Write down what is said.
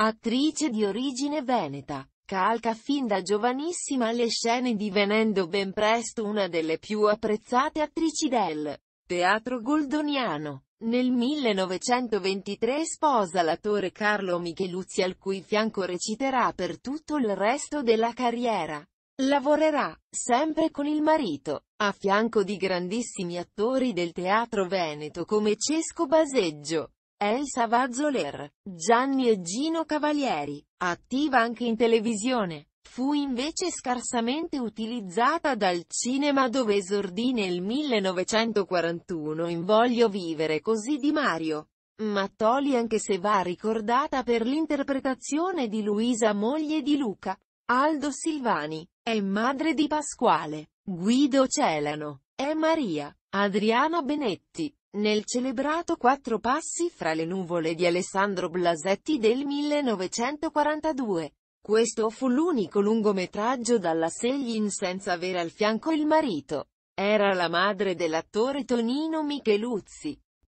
Attrice di origine veneta, calca fin da giovanissima le scene divenendo ben presto una delle più apprezzate attrici del teatro goldoniano. Nel 1923 sposa l'attore Carlo Micheluzzi al cui fianco reciterà per tutto il resto della carriera. Lavorerà, sempre con il marito, a fianco di grandissimi attori del teatro veneto come Cesco Baseggio, Elsa Vazzoler, Gianni e Gino Cavalieri, attiva anche in televisione, fu invece scarsamente utilizzata dal cinema dove esordì nel 1941 in Voglio vivere così di Mario. Mattoli anche se va ricordata per l'interpretazione di Luisa moglie di Luca, Aldo Silvani, è madre di Pasquale, Guido Celano, è Maria, Adriana Benetti, nel celebrato Quattro passi fra le nuvole di Alessandro Blasetti del 1942. Questo fu l'unico lungometraggio dalla Seglin senza avere al fianco il marito. Era la madre dell'attore Tonino Micheluzzi.